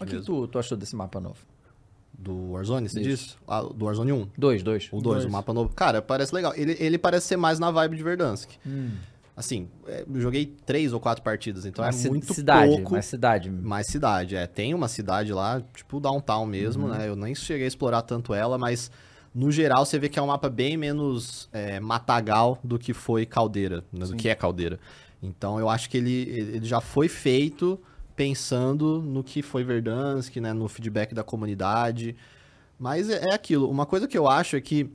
o que tu, tu achou desse mapa novo? Do Warzone, você disse Ah, do Warzone 1? Dois, dois. O 2, o mapa novo. Cara, parece legal. Ele, ele parece ser mais na vibe de Verdansk. Hum. Assim, é, eu joguei três ou quatro partidas, então mais é muito cidade, pouco. Mais cidade. Mais cidade, é. Tem uma cidade lá, tipo downtown mesmo, uhum. né? Eu nem cheguei a explorar tanto ela, mas no geral você vê que é um mapa bem menos é, matagal do que foi caldeira, né? do que é caldeira. Então eu acho que ele, ele já foi feito pensando no que foi Verdansk, né, no feedback da comunidade. Mas é, é, aquilo. Uma coisa que eu acho é que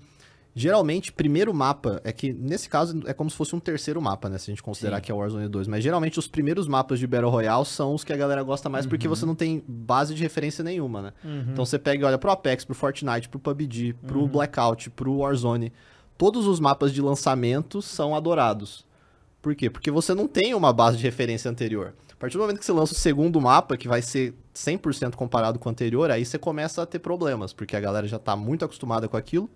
Geralmente, primeiro mapa é que, nesse caso, é como se fosse um terceiro mapa, né? Se a gente considerar Sim. que é Warzone 2. Mas geralmente os primeiros mapas de Battle Royale são os que a galera gosta mais uhum. porque você não tem base de referência nenhuma, né? Uhum. Então você pega e olha pro Apex, pro Fortnite, pro PUBG, pro uhum. Blackout, pro Warzone. Todos os mapas de lançamento são adorados. Por quê? Porque você não tem uma base de referência anterior partir do momento que você lança o segundo mapa, que vai ser 100% comparado com o anterior, aí você começa a ter problemas, porque a galera já está muito acostumada com aquilo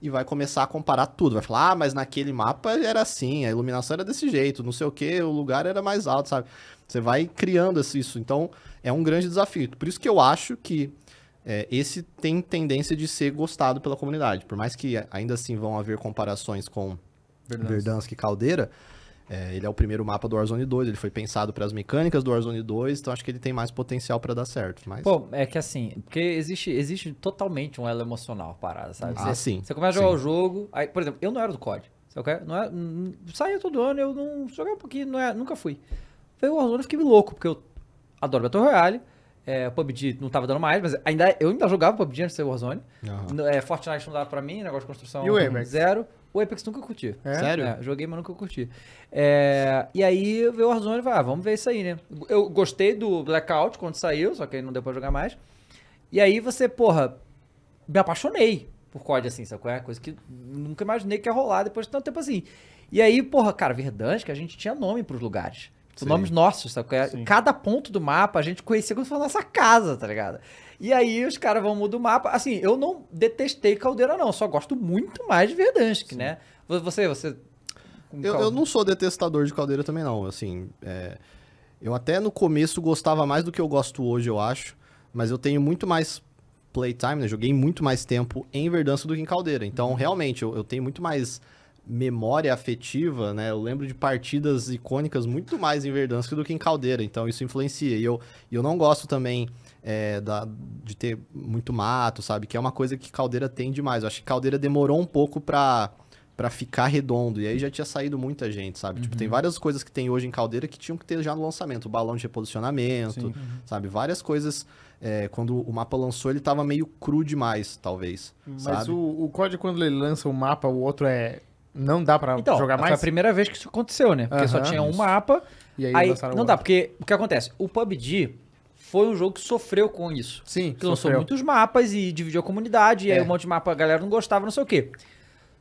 e vai começar a comparar tudo. Vai falar, ah, mas naquele mapa era assim, a iluminação era desse jeito, não sei o que, o lugar era mais alto, sabe? Você vai criando isso. Então, é um grande desafio. Por isso que eu acho que é, esse tem tendência de ser gostado pela comunidade. Por mais que ainda assim vão haver comparações com Verdansk e Caldeira, é, ele é o primeiro mapa do Warzone 2, ele foi pensado para as mecânicas do Warzone 2, então acho que ele tem mais potencial para dar certo. Mas... Pô, é que assim, porque existe, existe totalmente um elo emocional parada, sabe? Ah, você, sim. Você começa a jogar sim. o jogo, aí, por exemplo, eu não era do COD, okay? É? não era, é, saía todo ano, eu não jogava um pouquinho, não era, é, nunca fui. Veio o Warzone, eu fiquei louco, porque eu adoro Battle Royale, é, PUBG não tava dando mais, mas ainda, eu ainda jogava PUBG antes de ser Warzone. Uhum. É, Fortnite não dava pra mim, negócio de construção e o zero. O Apex nunca curti. É? Sério? É, joguei, mas nunca curti. É, e aí eu vi o Warzone e falei, ah, vamos ver isso aí, né? Eu gostei do Blackout quando saiu, só que aí não deu pra jogar mais. E aí você, porra, me apaixonei por COD, assim, sacou? É coisa que nunca imaginei que ia rolar depois de tanto tempo assim. E aí, porra, cara, verdade que a gente tinha nome pros lugares. Sim. Nomes nossos, sabe? É? Sim. Cada ponto do mapa a gente conhecia como se fosse nossa casa, tá ligado? E aí os caras vão mudar o mapa. Assim, eu não detestei Caldeira, não. Só gosto muito mais de Verdansk, Sim. né? Você, você... Eu, eu, não sou detestador de Caldeira também, não. Assim, é... eu até no começo gostava mais do que eu gosto hoje, eu acho. Mas eu tenho muito mais playtime, né? Joguei muito mais tempo em Verdansk do que em Caldeira. Então, uhum. realmente, eu, eu tenho muito mais memória afetiva, né? Eu lembro de partidas icônicas muito mais em Verdansk do que em Caldeira, então isso influencia. E eu, eu não gosto também é, da, de ter muito mato, sabe? Que é uma coisa que Caldeira tem demais. Eu acho que Caldeira demorou um pouco pra, pra ficar redondo, e aí já tinha saído muita gente, sabe? Uhum. Tipo, tem uhum. várias coisas que tem hoje em Caldeira que tinham que ter já no lançamento. O balão de reposicionamento, uhum. sabe? Várias coisas... É, quando o mapa lançou, ele tava meio cru demais, talvez. Uhum. Mas sabe? O, o código, quando ele lança o mapa, o outro é não dá pra então, jogar mais? Foi a primeira vez que isso aconteceu, né? Porque uh -huh, só tinha isso. um mapa. E aí, aí não outro. dá, porque o que acontece? O PUBG foi um jogo que sofreu com isso. Sim. Que lançou sofreu. muitos mapas e dividiu a comunidade, é. e aí é. um monte de mapa a galera não gostava, não sei o quê.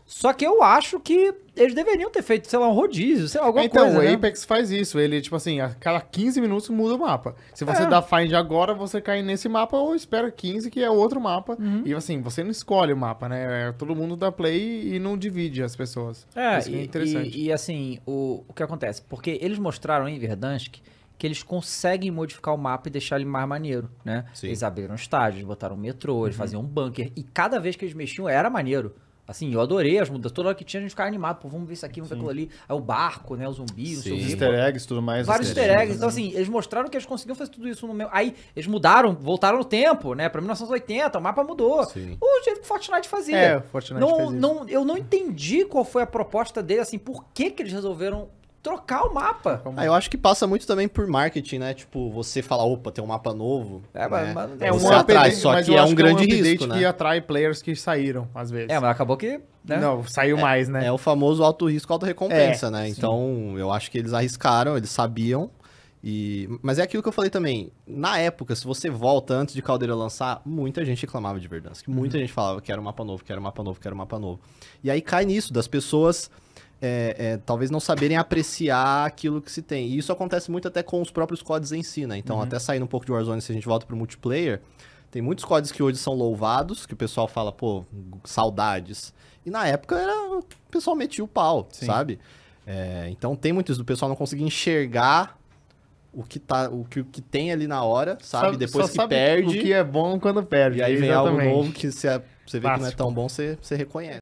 Só que eu acho que eles deveriam ter feito, sei lá, um rodízio, sei lá, alguma então, coisa. Então, o né? Apex né? faz isso. Ele, tipo assim, a cada 15 minutos muda o mapa. Se você é. dá find agora, você cai nesse mapa ou espera 15, que é outro mapa. Uhum. E assim, você não escolhe o mapa, né? É, todo mundo dá play e não divide as pessoas. É, isso é interessante. E, e assim, o, o que acontece? Porque eles mostraram em Verdansk que eles conseguem modificar o mapa e deixar ele mais maneiro, né? Sim. Eles abriram estádios, botaram metrô, eles uhum. faziam um bunker. E cada vez que eles mexiam, era maneiro. Assim, eu adorei as mudanças. Toda hora que tinha, a gente ficava animado. Pô, vamos ver isso aqui, vamos ver aquilo ali. Aí é o barco, né? O zumbi, Sim. não sei o Easter eggs, tudo mais. Vários easter eggs. Então, né? assim, eles mostraram que eles conseguiam fazer tudo isso no meu. Aí, eles mudaram, voltaram no tempo, né? Pra 1980, o mapa mudou. Sim. O jeito que o Fortnite fazia. É, Fortnite não, fazia. Não, eu não entendi qual foi a proposta dele, assim, por que, que eles resolveram trocar o mapa. Ah, eu acho que passa muito também por marketing, né? Tipo, você fala, opa, tem um mapa novo. É, né? mas, é um atrai, só que é, é um grande que é um risco, né? que atrai players que saíram, às vezes. É, mas acabou que... Né? Não, saiu é, mais, né? É o famoso alto risco, alta recompensa, é, né? Sim. Então, eu acho que eles arriscaram, eles sabiam. E... Mas é aquilo que eu falei também. Na época, se você volta antes de Caldeira lançar, muita gente reclamava de Verdansk. Muita uhum. gente falava que era um mapa novo, que era um mapa novo, que era um mapa novo. E aí cai nisso, das pessoas é, é, talvez não saberem apreciar aquilo que se tem. E isso acontece muito até com os próprios codes em si, né? Então, uhum. até saindo um pouco de Warzone, se a gente volta pro multiplayer, tem muitos codes que hoje são louvados, que o pessoal fala, pô, saudades. E na época era, o pessoal metia o pau, Sim. sabe? É, então tem muito isso, do pessoal não conseguir enxergar o que, tá, o que, o que tem ali na hora, sabe? Só, Depois só que sabe perde. O que é bom quando perde. E aí vem algo novo que você, você vê que não é tão bom, você, você reconhece.